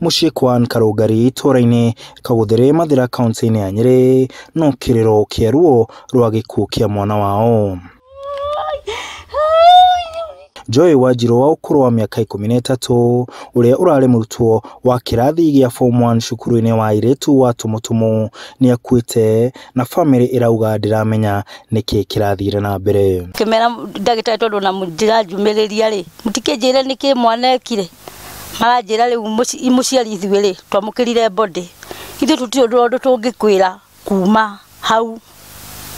mushikwan karugari itora-inĩ kagũthere mathira kaunti-inĩ anyere no kĩrĩro kĩa ruo rwa gĩkuũ mwana wao Joy Wanjiru wa ũkũrũ wa mĩaka ikũmi na ĩtatũ ũrĩa ũrarĩ mũrutwo wa kĩrathi gĩa form 1 cukuru-inĩ wa airĩtu wa Tumutumu nĩ akuĩte na bamĩrĩ ĩrauga ndĩramenya nĩkĩ kĩrathire na mbere. Ngĩmera ndagĩtarĩ tondũ ona ndĩranjumĩrĩria rĩ, mũtikĩnjĩre nĩkĩ mwana ekire maranjä ra rä u må ciari ithuä rä twamå kä rire mbondä ithuä tå tũtirä ndå ndå tå ngä kwä ra kuma hau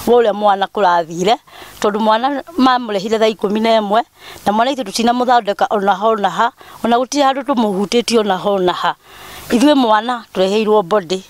wa å rä a mwana kå rathire tondå mwana mamå rehire thaa ikå mi na ä mwe na mwana ithuä tå tina må thondeka ona honaha ona gå tirä handå tå må hutä tie ona honaha ithuä mwana tå reheirwo mbondä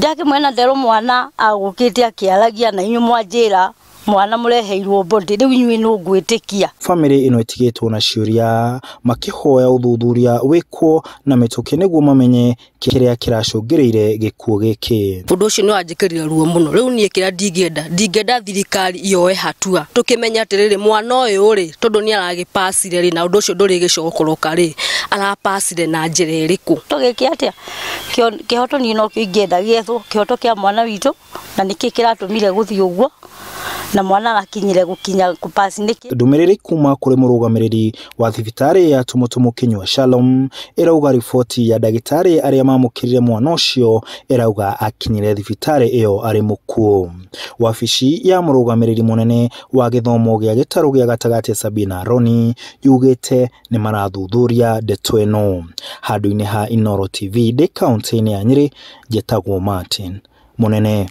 akä mwena nderwo mwana agå kä te akä aragia na inyu mwanjä ra mwana mureheirwo body riu inyui no ngwitikia family ino itigitwo na ciuria makihoya uthuthuria wikwo na mituki niguo mamenye kiria kiracungiriire gikuo giki undu ucio ni wanjikirire ruo muno riu nie kiria ndingienda ndingienda thirikari yoe hatua tukimenya atiriri mwana uyu ri tondu ni aragipasire ri na undu ucio nduri gicokoroka ri arapasire na njira iriku tugiki atia kihoto ni no ingienda giethwo kihoto kia mwana witu na niki kiratumire guthii uguo na mwana arakinyire gukinya kupasi niki ndumiriri kuma kuri murugamiriri wa thibitari ya tumutumu wa Shalom irauga riboti ya ndagitari aria mamukirire mwana ucio irauga akinyire thibitari iyo ari mukuo wabici ya murugamiriri munene wa githomo gia gitaro gia gatagati Sabina roni yugite ni marathuthuria ndeto ino handu-ini ha Inoro TV ndi kaunti-ini ya Nyeri njitagwo Martin munene